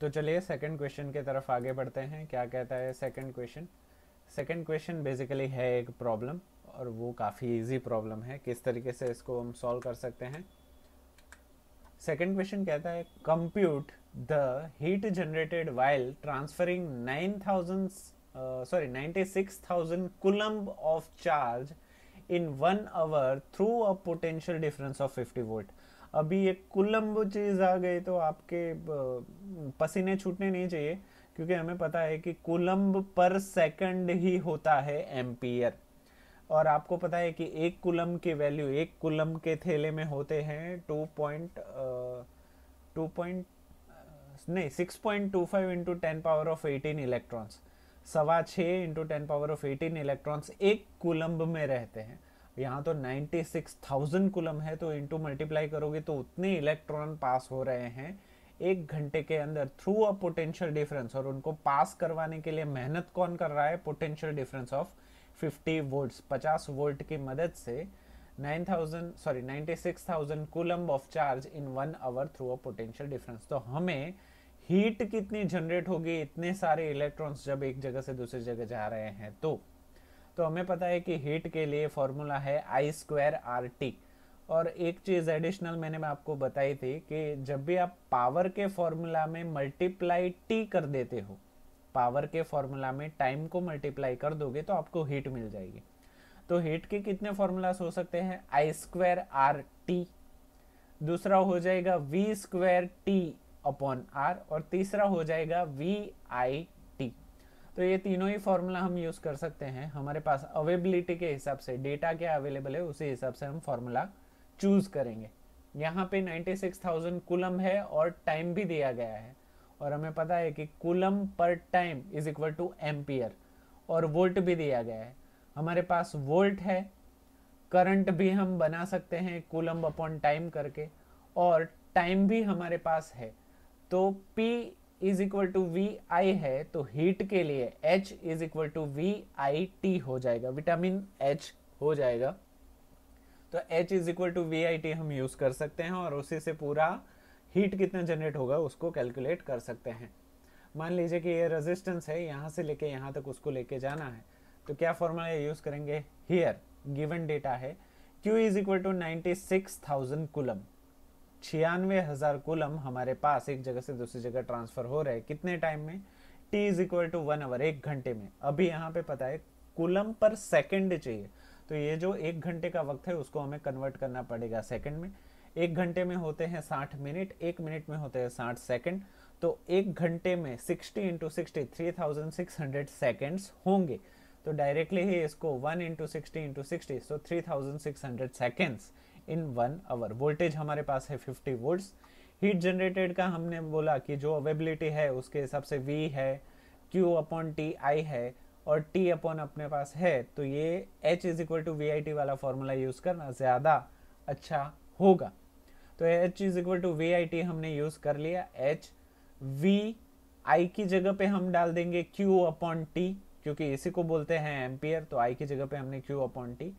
तो चलिए second question के तरफ आगे बढ़ते हैं क्या कहता है second question second question basically है एक प्रॉब्लम और वो काफ़ी इजी प्रॉब्लम है किस तरीके से इसको हम सॉल्व कर सकते हैं सेकंड क्वेश्चन कहता है compute the heat generated while transferring nine thousand sorry ninety six thousand coulomb of charge in one hour through a potential difference of fifty volt अभी ये कुलम्ब चीज़ आ गई तो आपके पसीने छूटने नहीं चाहिए क्योंकि हमें पता है कि कुलम्ब पर सेकंड ही होता है एम्पियर और आपको पता है कि एक कुलम की वैल्यू एक कुलम के थैले में होते हैं टू पॉइंट टू पॉइंट नहीं six point two five into ten power of eighteen electrons सवा छः into ten power of eighteen electrons एक कुलम्ब में रहते हैं यहाँ तो 96,000 कुलम है तो इनटू मल्टीप्लाई करोगे तो उतने इलेक्ट्रॉन पास हो रहे हैं एक घंटे के अंदर थ्रू अ पोटेंशियल डिफरेंस और उनको पास करवाने के लिए मेहनत कौन कर रहा है potential difference of 50 volt 50 volt की मदद से 9000 sorry 96000 coulomb of charge in one hour through a potential difference तो हमें हीट कितनी जनरेट होगी इतने सारे इलेक्ट्रॉन्स जब एक जगह से दूसरी जगह जा रहे हैं तो तो हमें पता है कि हीट के लिए फॉर्मूला है आई स्क्वायर आर टी और एक चीज़ एडिशनल मैंने आपको बताई थी कि जब भी आप पावर के फॉर्मूला में मल्टीप्लाई टी कर देते हो पावर के फॉर्मूला में टाइम को मल्टीप्लाई कर दोगे तो आपको हीट मिल जाएगी तो हीट के कितने फॉर्मूलाज हो सकते हैं आई स्क्वायर आर टी दूसरा हो जाएगा V square T upon R और तीसरा हो जाएगा वी आई तो ये तीनों ही फॉर्मूला हम यूज़ कर सकते हैं हमारे पास अवेबिलिटी के हिसाब से डेटा क्या अवेलेबल है उसी हिसाब से हम फॉर्मूला चूज़ करेंगे यहाँ पे 96,000 कुलम है और टाइम भी दिया गया है और हमें पता है कि coulomb per time is equal to ampere और वोल्ट भी दिया गया है हमारे पास वोल्ट है करंट भी हम बना सकते हैं कुलम अपॉन टाइम करके और टाइम भी हमारे पास है तो P is equal to V I है तो हीट के लिए H is equal to V I T हो जाएगा विटामिन एच हो जाएगा तो H is equal to V I T हम यूज कर सकते हैं और उसी से पूरा हीट कितना जनरेट होगा उसको कैलकुलेट कर सकते हैं मान लीजिए कि ये रेजिस्टेंस है यहाँ से लेके यहाँ तक उसको लेके जाना है तो क्या फॉर्मूला यूज करेंगे हियर गिवन डेटा है Q is equal to ninety six thousand coulomb छियानवे हजार कूलम हमारे पास एक जगह से दूसरी जगह ट्रांसफर हो रहे हैं कितने टाइम में t is equal to one hour एक घंटे में अभी यहाँ पे पता है कूलम पर सेकंड चाहिए तो ये जो एक घंटे का वक्त है उसको हमें कन्वर्ट करना पड़ेगा सेकंड में एक घंटे में होते हैं साठ मिनट एक मिनट में होते हैं साठ सेकंड तो एक घंटे में sixty into sixty three thousand six hundred seconds होंगे तो डायरेक्टली ही इसको one into sixty into sixty so three thousand six hundred seconds in one hour voltage हमारे पास है फिफ्टी वोल्ट्स हीट जनरेटेड का हमने बोला कि जो अवेबिलिटी है उसके हिसाब से वी है क्यू अपॉन टी आई है और टी अपॉन अपने पास है तो ये H is equal to V I T वाला फॉर्मूला यूज़ करना ज़्यादा अच्छा होगा तो H is equal to V I T हमने यूज़ कर लिया एच वी आई की जगह पे हम डाल देंगे क्यू अपॉन टी क्योंकि इसी को बोलते हैं एम्पियर तो आई की जगह पे हमने क्यू अपॉन टी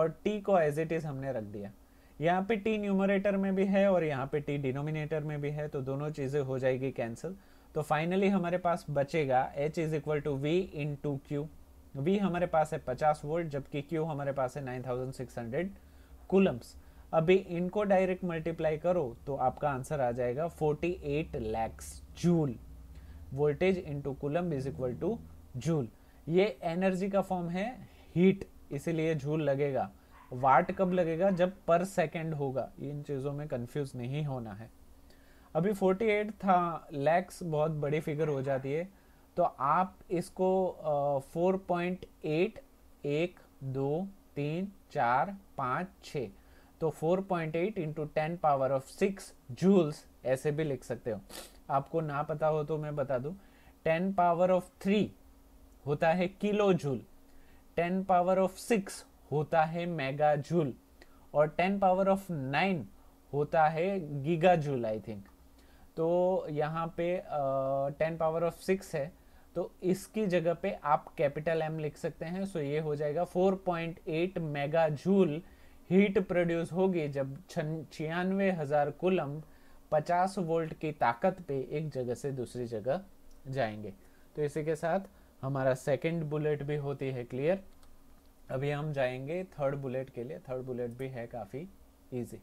और टी को एज इट इज़ हमने रख दिया यहाँ पे टी न्यूमरेटर में भी है और यहाँ पे टी डिनोमिनेटर में भी है तो दोनों चीज़ें हो जाएगी कैंसिल तो फाइनली हमारे पास बचेगा H is equal to V into Q V हमारे पास है पचास वोल्ट जबकि क्यू हमारे पास है 9600 कूलम्स अभी इनको डायरेक्ट मल्टीप्लाई करो तो आपका आंसर आ जाएगा 48 lakhs joule voltage into coulomb is equal to joule ये एनर्जी का फॉर्म है हीट इसीलिए जूल लगेगा वाट कब लगेगा जब पर सेकेंड होगा इन चीज़ों में कंफ्यूज नहीं होना है अभी 48 था लैक्स बहुत बड़ी फिगर हो जाती है तो आप इसको फोर पॉइंट एट एक दो तीन चार पाँच छ तो four point eight into ten power of six joules ऐसे भी लिख सकते हो आपको ना पता हो तो मैं बता दू टेन पावर ऑफ थ्री होता है kilo joule ten power of six होता है मेगा जूल और टेन पावर ऑफ नाइन होता है गीगा जूल आई थिंक तो यहाँ पे टेन पावर ऑफ सिक्स है तो इसकी जगह पे आप कैपिटल एम लिख सकते हैं सो ये हो जाएगा 4.8 मेगा जूल हीट प्रोड्यूस होगी जब छियानवे हज़ार कुलम 50 वोल्ट की ताकत पे एक जगह से दूसरी जगह जाएंगे तो इसी के साथ हमारा सेकंड बुलेट भी होती है क्लियर अभी हम जाएंगे थर्ड बुलेट के लिए थर्ड बुलेट भी है काफ़ी ईजी